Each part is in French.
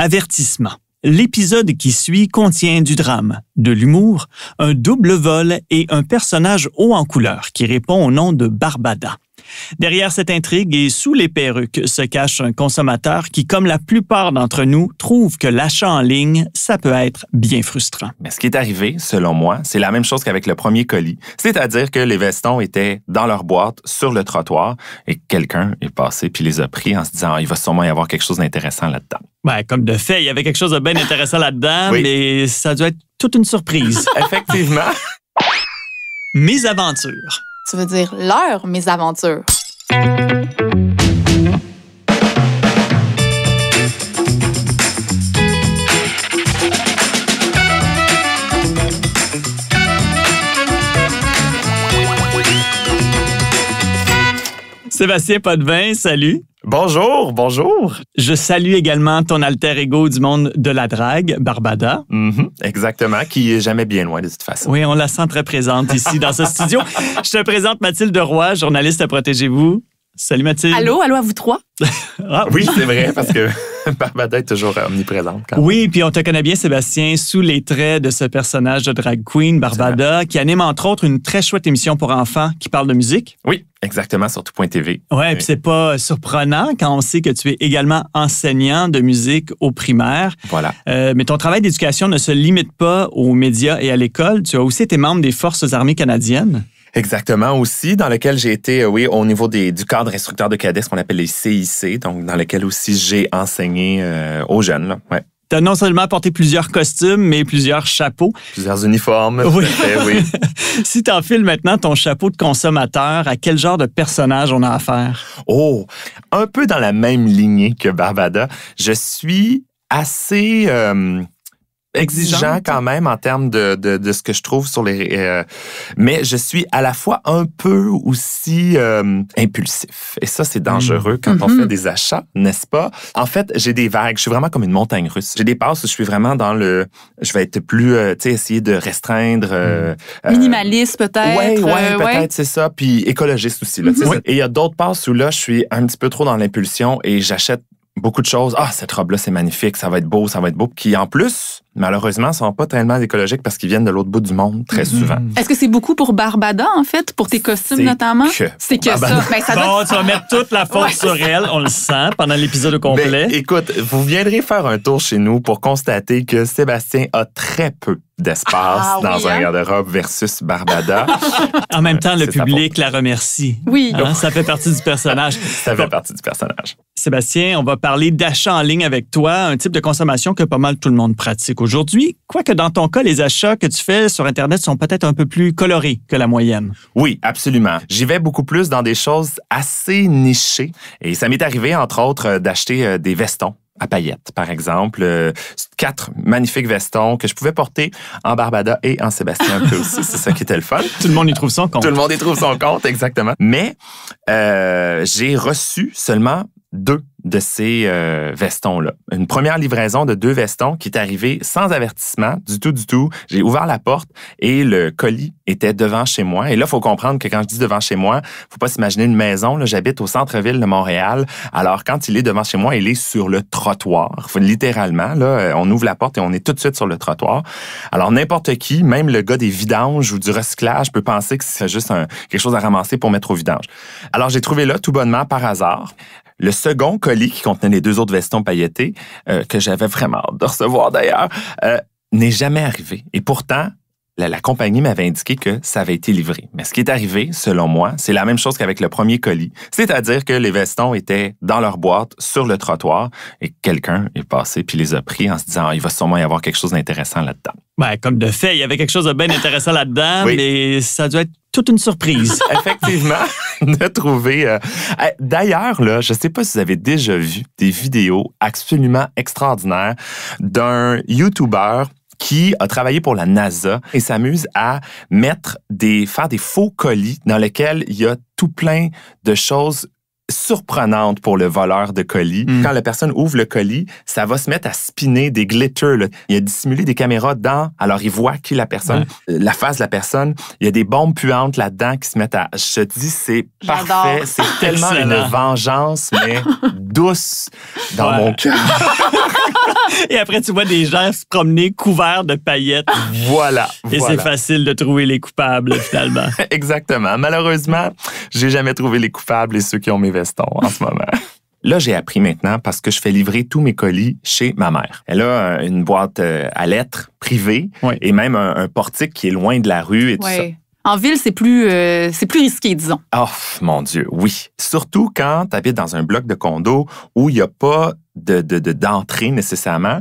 Avertissement. L'épisode qui suit contient du drame, de l'humour, un double vol et un personnage haut en couleur qui répond au nom de Barbada. Derrière cette intrigue et sous les perruques se cache un consommateur qui, comme la plupart d'entre nous, trouve que l'achat en ligne, ça peut être bien frustrant. Mais ce qui est arrivé, selon moi, c'est la même chose qu'avec le premier colis, c'est-à-dire que les vestons étaient dans leur boîte, sur le trottoir, et quelqu'un est passé puis les a pris en se disant ah, il va sûrement y avoir quelque chose d'intéressant là-dedans. Ben, comme de fait, il y avait quelque chose de bien intéressant là-dedans, mais ça doit être toute une surprise. Effectivement. Mes aventures tu veux dire leur mes aventures. Sébastien Potvin, salut. Bonjour, bonjour. Je salue également ton alter ego du monde de la drague, Barbada. Mm-hmm, exactement, qui est jamais bien loin de toute façon. Oui, on la sent très présente ici dans ce studio. Je te présente Mathilde Roy, journaliste à Protégez-vous. Salut Mathilde. Allô, allô à vous trois. Ah, oui, c'est vrai, parce que Barbada est toujours omniprésente. Oui, puis on te connaît bien, Sébastien, sous les traits de ce personnage de drag queen, Barbada, qui anime entre autres une très chouette émission pour enfants qui parle de musique. Oui, exactement, sur tout.tv. Ouais, oui. puis c'est pas surprenant quand on sait que tu es également enseignant de musique au primaire. Voilà. Euh, mais ton travail d'éducation ne se limite pas aux médias et à l'école. Tu as aussi été membre des Forces armées canadiennes. Exactement. Aussi, dans lequel j'ai été, euh, oui, au niveau des, du cadre instructeur de cadets, ce qu'on appelle les CIC, donc dans lequel aussi j'ai enseigné euh, aux jeunes. Tu as non seulement porté plusieurs costumes, mais plusieurs chapeaux. Plusieurs uniformes. Oui. si tu enfiles maintenant ton chapeau de consommateur, à quel genre de personnage on a affaire? Oh, un peu dans la même lignée que Barbada. Je suis assez... Euh, exigeant quand même en termes de, de, de, ce que je trouve sur les... Euh, mais je suis à la fois un peu aussi euh, impulsif. Et ça, c'est dangereux mm. quand on mm-hmm. fait des achats, n'est-ce pas? En fait, j'ai des vagues. Je suis vraiment comme une montagne russe. J'ai des passes où je suis vraiment dans le... Je vais être plus... Euh, tu sais, essayer de restreindre... Mm. Minimaliste peut-être. Oui, ouais, peut-être, c'est ça. Puis écologiste aussi. Là, mm-hmm. Et il y a d'autres passes où là, je suis un petit peu trop dans l'impulsion et j'achète beaucoup de choses. Ah, cette robe-là, c'est magnifique, ça va être beau, ça va être beau. Qui, en plus, malheureusement, sont pas tellement écologiques parce qu'ils viennent de l'autre bout du monde très mhm. souvent. Est-ce que c'est beaucoup pour Barbada, en fait, pour tes costumes notamment? C'est que ça. Ben, ça tu vas mettre toute la faute sur elle, on le sent, pendant l'épisode complet. Ben, écoute, vous viendrez faire un tour chez nous pour constater que Sébastien a très peu d'espace ah, dans un hein? garde-robe versus Barbada. en même temps, le public la remercie. Oui. Hein, ça fait partie du personnage. ça fait partie du personnage. Sébastien, on va parler d'achat en ligne avec toi, un type de consommation que pas mal tout le monde pratique aujourd'hui aujourd'hui, quoique dans ton cas, les achats que tu fais sur Internet sont peut-être un peu plus colorés que la moyenne. Oui, absolument. J'y vais beaucoup plus dans des choses assez nichées. Et ça m'est arrivé, entre autres, euh, d'acheter euh, des vestons à paillettes, par exemple. Euh, quatre magnifiques vestons que je pouvais porter en Barbada et en Sébastien C'est ça qui était le fun. Tout le monde y trouve son compte. Tout le monde y trouve son compte, exactement. Mais j'ai reçu seulement deux de ces euh, vestons-là. Une première livraison de deux vestons qui est arrivée sans avertissement, du tout, du tout. J'ai ouvert la porte et le colis était devant chez moi. Et là, il faut comprendre que quand je dis devant chez moi, faut pas s'imaginer une maison. J'habite au centre-ville de Montréal. Alors, quand il est devant chez moi, il est sur le trottoir. Littéralement, là, euh, on ouvre la porte et on est tout de suite sur le trottoir. Alors, n'importe qui, même le gars des vidanges ou du recyclage, peut penser que c'est juste quelque chose à ramasser pour mettre au vidange. Alors, j'ai trouvé là, tout bonnement, par hasard, le second colis qui contenait les deux autres vestons pailletés, euh, que j'avais vraiment hâte de recevoir d'ailleurs, euh, n'est jamais arrivé. Et pourtant, la, compagnie m'avait indiqué que ça avait été livré. Mais ce qui est arrivé, selon moi, c'est la même chose qu'avec le premier colis, c'est-à-dire que les vestons étaient dans leur boîte, sur le trottoir, et quelqu'un est passé puis les a pris en se disant, ah, il va sûrement y avoir quelque chose d'intéressant là-dedans. Ben, comme de fait, il y avait quelque chose de bien intéressant là-dedans, mais ça doit être toute une surprise. Effectivement, de trouver. Euh, d'ailleurs, là, je ne sais pas si vous avez déjà vu des vidéos absolument extraordinaires d'un YouTuber qui a travaillé pour la NASA et s'amuse à mettre des, faire des faux colis dans lesquels il y a tout plein de choses surprenante pour le voleur de colis. Mm. Quand la personne ouvre le colis, ça va se mettre à spinner des glitters. Il a dissimulé des caméras dedans, alors il voit qui la personne, la face de la personne. Il y a des bombes puantes là-dedans qui se mettent à... Je te dis, c'est parfait. C'est tellement une vengeance, mais douce dans mon cœur. Et après, tu vois des gens se promener couverts de paillettes. Voilà. Et c'est facile de trouver les coupables, finalement. Exactement. Malheureusement, j'ai jamais trouvé les coupables et ceux qui ont mes en ce moment. Là, j'ai appris maintenant parce que je fais livrer tous mes colis chez ma mère. Elle a euh, une boîte euh, à lettres privée et même un, portique qui est loin de la rue et En ville, c'est plus, euh, plus risqué, disons. Oh, mon Dieu, oui. Surtout quand tu habites dans un bloc de condo où il n'y a pas d'entrée de, nécessairement.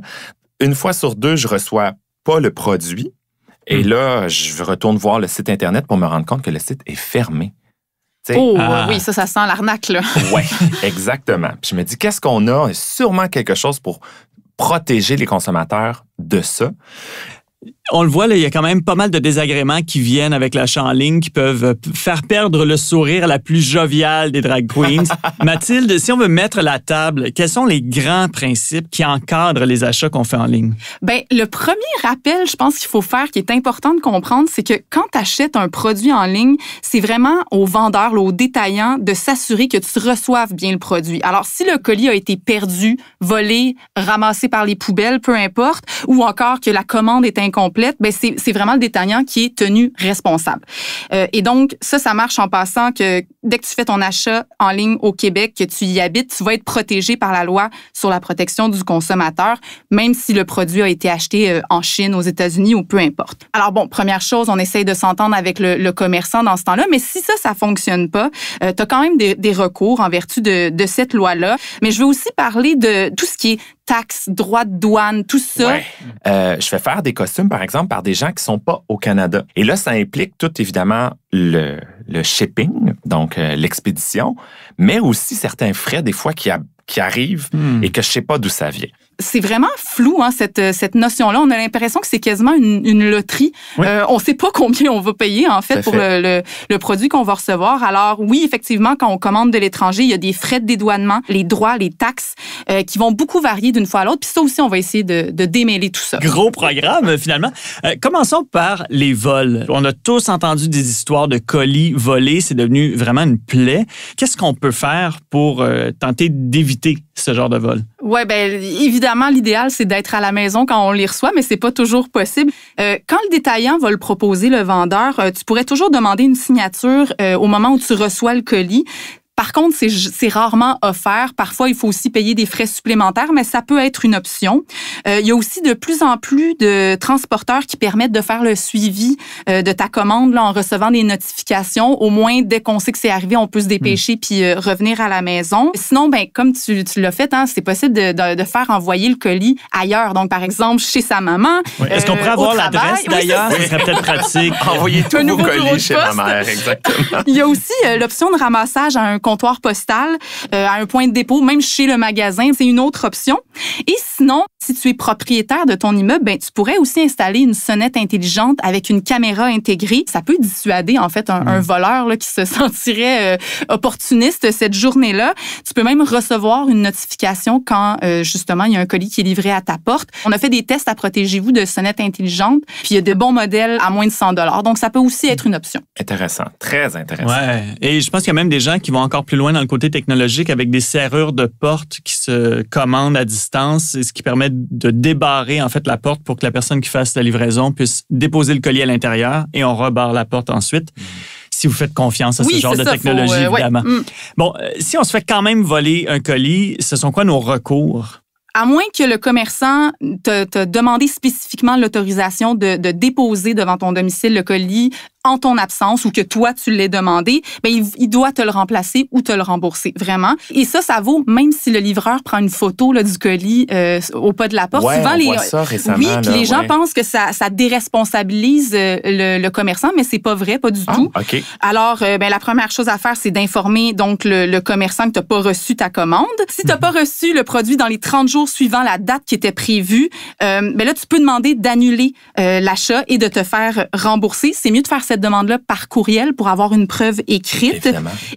Une fois sur deux, je reçois pas le produit. Et mm. là, je retourne voir le site Internet pour me rendre compte que le site est fermé. Oh ah. oui, ça, ça sent l'arnaque, là. oui, exactement. Puis je me dis, qu'est-ce qu'on a? Sûrement quelque chose pour protéger les consommateurs de ça on le voit, il y a quand même pas mal de désagréments qui viennent avec l'achat en ligne qui peuvent euh, faire perdre le sourire la plus joviale des drag queens. Mathilde, si on veut mettre la table, quels sont les grands principes qui encadrent les achats qu'on fait en ligne? Ben, le premier rappel, je pense qu'il faut faire, qui est important de comprendre, c'est que quand tu achètes un produit en ligne, c'est vraiment au vendeur, au détaillant, de s'assurer que tu reçoives bien le produit. Alors, si le colis a été perdu, volé, ramassé par les poubelles, peu importe, ou encore que la commande est incomplète, ben, c'est vraiment le détaillant qui est tenu responsable. Euh, et donc, ça, ça marche en passant que dès que tu fais ton achat en ligne au Québec, que tu y habites, tu vas être protégé par la loi sur la protection du consommateur, même si le produit a été acheté euh, en Chine, aux États-Unis ou peu importe. Alors bon, première chose, on essaye de s'entendre avec le, commerçant dans ce temps-là, mais si ça, ça fonctionne pas, euh, tu as quand même des, recours en vertu de, de cette loi-là. Mais je veux aussi parler de tout ce qui est taxes, droits de douane, tout ça. Euh, je fais faire des costumes, par exemple, par des gens qui sont pas au Canada. Et là, ça implique tout évidemment le, le shipping, donc euh, l'expédition, mais aussi certains frais des fois qui, arrivent hmm. et que je sais pas d'où ça vient c'est vraiment flou, hein, cette, euh, cette notion-là. On a l'impression que c'est quasiment une, loterie. Euh, on ne sait pas combien on va payer, en fait, pour Le, produit qu'on va recevoir. Alors oui, effectivement, quand on commande de l'étranger, il y a des frais de dédouanement, les droits, les taxes, euh, qui vont beaucoup varier d'une fois à l'autre. Puis ça aussi, on va essayer de, démêler tout ça. Gros programme, finalement. commençons par les vols. On a tous entendu des histoires de colis volés. C'est devenu vraiment une plaie. Qu'est-ce qu'on peut faire pour tenter d'éviter ce genre de vol? Oui, bien évidemment, l'idéal, c'est d'être à la maison quand on les reçoit, mais ce n'est pas toujours possible. Euh, quand le détaillant va le proposer, le vendeur, euh, tu pourrais toujours demander une signature euh, au moment où tu reçois le colis. Par contre, c'est rarement offert. Parfois, il faut aussi payer des frais supplémentaires, mais ça peut être une option. Euh, il y a aussi de plus en plus de transporteurs qui permettent de faire le suivi euh, de ta commande là, en recevant des notifications. Au moins, dès qu'on sait que c'est arrivé, on peut se dépêcher mm. puis euh, revenir à la maison. Sinon, ben, comme tu, tu l'as fait, hein, c'est possible de, de, faire envoyer le colis ailleurs. Donc, par exemple, chez sa maman. Est-ce qu'on pourrait euh, avoir l'adresse d'ailleurs? Oui, ça serait peut-être pratique. Envoyer tout vos colis chez ma mère, exactement. Il y a aussi l'option de ramassage à un comptoir postal, euh, à un point de dépôt, même chez le magasin, c'est une autre option. Et sinon, si tu es propriétaire de ton immeuble, ben, tu pourrais aussi installer une sonnette intelligente avec une caméra intégrée. Ça peut dissuader en fait un, hmm. voleur là, qui se sentirait euh, opportuniste cette journée-là. Tu peux même recevoir une notification quand euh, justement il y a un colis qui est livré à ta porte. On a fait des tests à protégez-vous de sonnettes intelligentes, puis il y a de bons modèles à moins de 100 dollars. Donc ça peut aussi être une option. Intéressant, très intéressant. Ouais. Et je pense qu'il y a même des gens qui vont encore plus loin dans le côté technologique avec des serrures de porte qui se commandent à distance, ce qui permet de débarrer en fait la porte pour que la personne qui fasse la livraison puisse déposer le colis à l'intérieur et on rebarre la porte ensuite. si vous faites confiance à ce genre de technologie, euh, évidemment. Mm. Bon, euh, si on se fait quand même voler un colis, ce sont quoi nos recours? À moins que le commerçant te, te demandé spécifiquement l'autorisation de, de, déposer devant ton domicile le colis en ton absence ou que toi tu l'aies demandé, mais ben, il, doit te le remplacer ou te le rembourser vraiment. Et ça, ça vaut même si le livreur prend une photo là, du colis euh, au pas de la porte. Souvent, les euh, oui, les gens pensent que ça, ça déresponsabilise euh, le, commerçant, mais c'est pas vrai, pas du ah, tout. Alors, ben, la première chose à faire, c'est d'informer donc le, commerçant que tu n'as pas reçu ta commande. Si tu n'as pas mhm. reçu le produit dans les 30 jours suivant la date qui était prévue, ben là tu peux demander d'annuler l'achat et de te faire rembourser. C'est mieux de faire cette demande-là par courriel pour avoir une preuve écrite.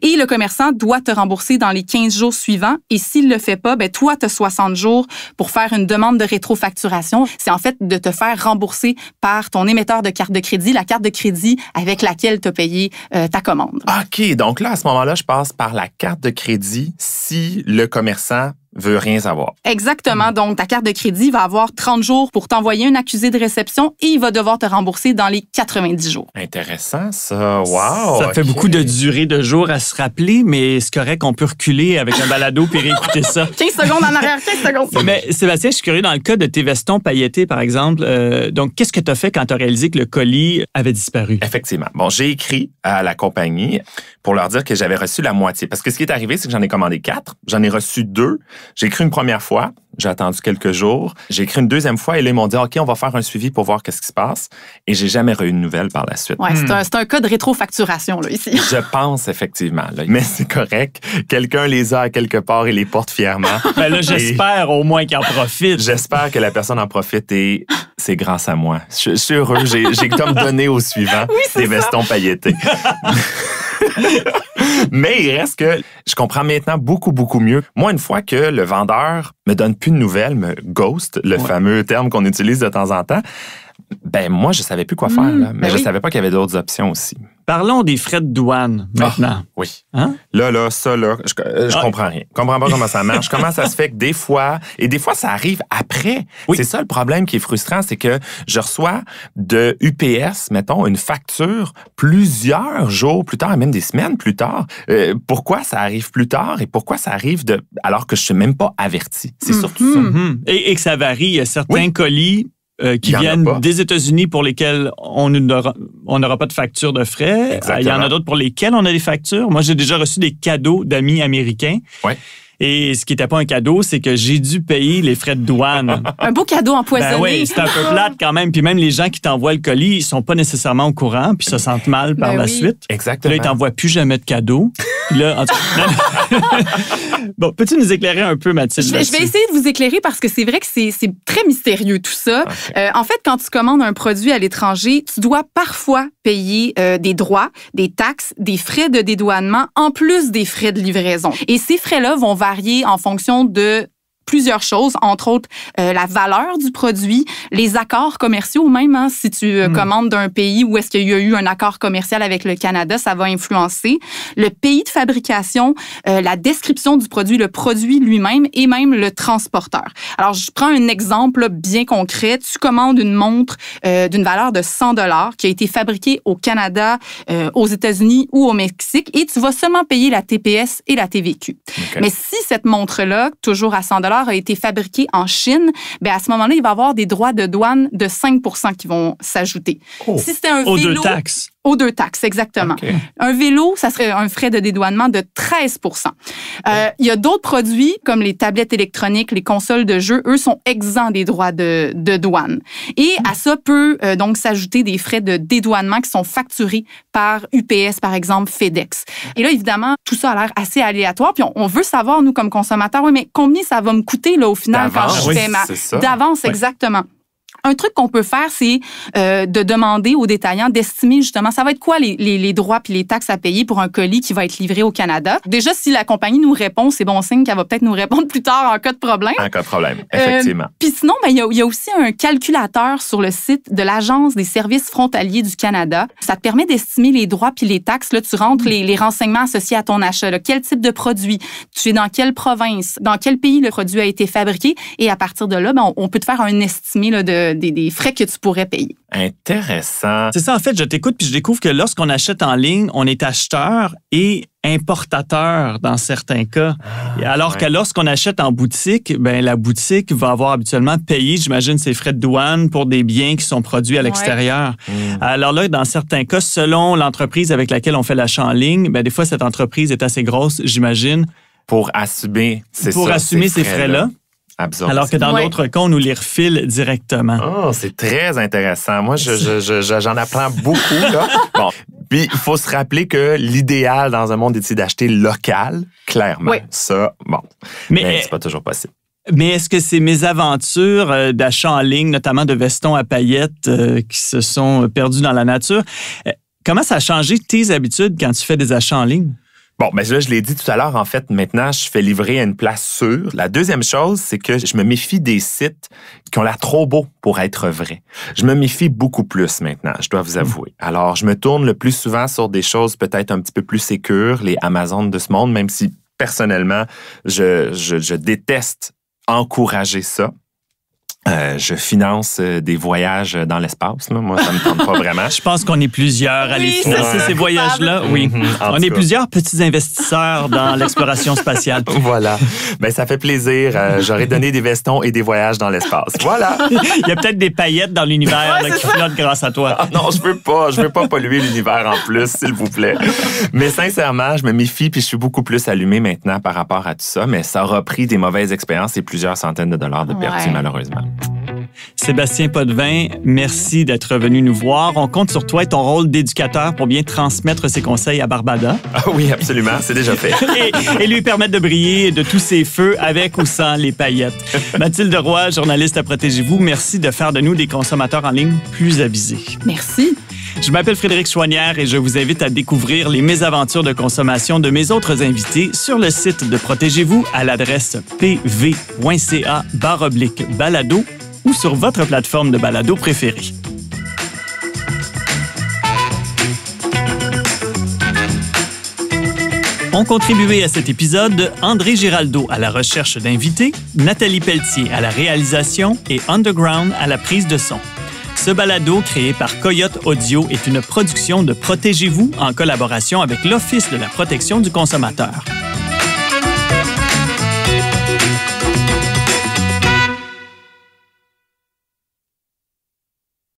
Et le commerçant doit te rembourser dans les 15 jours suivants. Et s'il le fait pas, ben, toi, tu as 60 jours pour faire une demande de rétrofacturation. C'est en fait de te faire rembourser par ton émetteur de carte de crédit, la carte de crédit avec laquelle tu as payé euh, ta commande. OK. Donc là, à ce moment-là, je passe par la carte de crédit si le commerçant veut rien savoir. Exactement. Mm. Donc, ta carte de crédit va avoir 30 jours pour t'envoyer un accusé de réception et il va devoir te rembourser dans les 90 jours. Intéressant, ça. Wow! Ça fait beaucoup de durée de jours à se rappeler, mais c'est correct qu'on peut reculer avec un balado puis réécouter ça. 15 secondes en arrière, 15 secondes. Mais Sébastien, je suis curieux, dans le cas de tes vestons pailletés, par exemple, euh, donc, qu'est-ce que tu as fait quand tu as réalisé que le colis avait disparu? Effectivement. Bon, j'ai écrit à la compagnie pour leur dire que j'avais reçu la moitié. Parce que ce qui est arrivé, c'est que j'en ai commandé quatre, j'en ai reçu deux. J'ai écrit une première fois, j'ai attendu quelques jours, j'ai écrit une deuxième fois et là, ils m'ont dit OK, on va faire un suivi pour voir qu'est-ce qui se passe. Et j'ai jamais eu de nouvelles par la suite. Ouais, hmm. c'est un, cas de rétrofacturation, là, ici. Je pense, effectivement. Mais c'est correct. Quelqu'un les a à quelque part et les porte fièrement. ben là, j'espère au moins qu'il en profite. J'espère que la personne en profite et c'est grâce à moi. Je, suis heureux. J'ai comme donné au suivant des vestons pailletés. Mais il reste que je comprends maintenant beaucoup, beaucoup mieux. Moi, une fois que le vendeur me donne plus de nouvelles, me ghost, le fameux terme qu'on utilise de temps en temps, ben moi, je savais plus quoi faire. Mm. Ben Mais je ne savais pas qu'il y avait d'autres options aussi. Parlons des frais de douane ah, maintenant. oui. Hein? Là, là, ça, là, je, euh, ah. comprends rien. Je comprends pas comment ça marche. comment ça se fait que des fois, et des fois, ça arrive après. C'est ça le problème qui est frustrant, c'est que je reçois de UPS, mettons, une facture plusieurs jours plus tard, même des semaines plus tard. Euh, pourquoi ça arrive plus tard et pourquoi ça arrive de, alors que je suis même pas averti? C'est mhm. surtout ça. Mhm. et, que ça varie. Il y a certains colis euh, qui viennent des États-Unis pour lesquels on n'aura pas de facture de frais. Euh, il y en a d'autres pour lesquels on a des factures. Moi, j'ai déjà reçu des cadeaux d'amis américains. Et ce qui n'était pas un cadeau, c'est que j'ai dû payer les frais de douane. un beau cadeau empoisonné. Ben oui, c'est un peu plate quand même. Puis même les gens qui t'envoient le colis, ils ne sont pas nécessairement au courant, puis se sentent mal par ben la suite. Exactement. Là, ils t'envoient plus jamais de cadeaux. Là, en bon, peux-tu nous éclairer un peu, Mathilde? Je vais, essayer de vous éclairer parce que c'est vrai que c'est très mystérieux tout ça. Euh, en fait, quand tu commandes un produit à l'étranger, tu dois parfois payer euh, des droits, des taxes, des frais de dédouanement, en plus des frais de livraison. Et ces frais-là vont varier en fonction de plusieurs choses, entre autres euh, la valeur du produit, les accords commerciaux même. Hein, si tu euh, mm. commandes d'un pays où est-ce qu'il y a eu un accord commercial avec le Canada, ça va influencer le pays de fabrication, euh, la description du produit, le produit lui-même et même le transporteur. Alors, je prends un exemple bien concret. Tu commandes une montre d'une valeur de 100 dollars qui a été fabriquée au Canada, aux États-Unis ou au Mexique et tu vas seulement payer la TPS et la TVQ. Mais si cette montre-là, toujours à 100 dollars, a été fabriqué en Chine, ben à ce moment-là, il va avoir des droits de douane de 5 qui vont s'ajouter. Oh, si un taxes. Aux deux taxes, exactement. Un vélo, ça serait un frais de dédouanement de 13 euh, Il y a d'autres produits, comme les tablettes électroniques, les consoles de jeux, eux sont exempts des droits de, douane. Et à ça peut euh, donc s'ajouter des frais de dédouanement qui sont facturés par UPS, par exemple, FedEx. Et là, évidemment, tout ça a l'air assez aléatoire. Puis on, veut savoir, nous, comme consommateurs, oui, mais combien ça va me coûter, là, au final, quand je fais ma... D'avance, exactement. Un truc qu'on peut faire, c'est euh, de demander aux détaillants d'estimer justement, ça va être quoi les, droits puis les taxes à payer pour un colis qui va être livré au Canada. Déjà, si la compagnie nous répond, c'est bon signe qu'elle va peut-être nous répondre plus tard en cas de problème. En cas de problème, euh, effectivement. puis sinon, ben, il y, y, a aussi un calculateur sur le site de l'Agence des services frontaliers du Canada. Ça te permet d'estimer les droits puis les taxes. Là, tu rentres les, renseignements associés à ton achat. Quel type de produit? Tu es dans quelle province? Dans quel pays le produit a été fabriqué? Et à partir de là, ben, on, on peut te faire un estimé là, de euh, des, frais que tu pourrais payer. Intéressant. C'est ça, en fait, je t'écoute puis je découvre que lorsqu'on achète en ligne, on est acheteur et importateur dans certains cas. Ah, Alors que lorsqu'on achète en boutique, ben, la boutique va avoir habituellement payé, j'imagine, ses frais de douane pour des biens qui sont produits à l'extérieur. Hmm. Alors là, dans certains cas, selon l'entreprise avec laquelle on fait l'achat en ligne, ben, des fois, cette entreprise est assez grosse, j'imagine pour assumer, pour assumer ces frais-là. Alors que dans d'autres cas, on nous les refile directement. Oh, c'est très intéressant. Moi, j'en je, apprends beaucoup. Puis, il faut se rappeler que l'idéal dans un monde est d'acheter local, clairement. Ça, bon. Mais, c'est pas toujours possible. Mais est-ce que ces aventures euh, d'achat en ligne, notamment de vestons à paillettes euh, qui se sont perdus dans la nature, euh, comment ça a changé tes habitudes quand tu fais des achats en ligne? Bon, mais là, je l'ai dit tout à l'heure, en fait, maintenant, je fais livrer à une place sûre. La deuxième chose, c'est que je me méfie des sites qui ont l'air trop beaux pour être vrais. Je me méfie beaucoup plus maintenant, je dois vous mm. avouer. Alors, je me tourne le plus souvent sur des choses peut-être un petit peu plus sécures, les amazones de ce monde, même si personnellement, je déteste encourager ça. Euh, je finance euh, des voyages euh, dans l'espace. Moi, ça me tente pas vraiment. je pense qu'on est plusieurs à les financer, ces voyages-là. Oui. Mhm, On est plusieurs petits investisseurs dans l'exploration spatiale. voilà. Ben, ça fait plaisir. J'aurais donné des vestons et des voyages dans l'espace. Voilà. Il y a peut-être des paillettes dans l'univers qui flottent grâce à toi. Ah, non, je veux pas. Je veux pas polluer l'univers en plus, s'il vous plaît. Mais sincèrement, je me méfie puis je suis beaucoup plus allumé maintenant par rapport à tout ça. Mais ça aura pris des mauvaises expériences et plusieurs centaines de dollars de pertes, malheureusement. Sébastien Potvin, merci d'être venu nous voir. On compte sur toi et ton rôle d'éducateur pour bien transmettre ses conseils à Barbada. Ah oui, absolument, c'est déjà fait. et, lui permettre de briller de tous ses feux avec ou sans les paillettes. Mathilde Roy, journaliste à Protégez-vous, merci de faire de nous des consommateurs en ligne plus avisés. Merci. Je m'appelle Frédéric Chouanière et je vous invite à découvrir les mésaventures de consommation de mes autres invités sur le site de Protégez-vous à l'adresse pv.ca balado ou sur votre plateforme de balado préférée. Ont contribué à cet épisode André Giraldo à la recherche d'invités, Nathalie Pelletier à la réalisation et Underground à la prise de son. Ce balado créé par Coyote Audio est une production de Protégez-vous en collaboration avec l'Office de la protection du consommateur.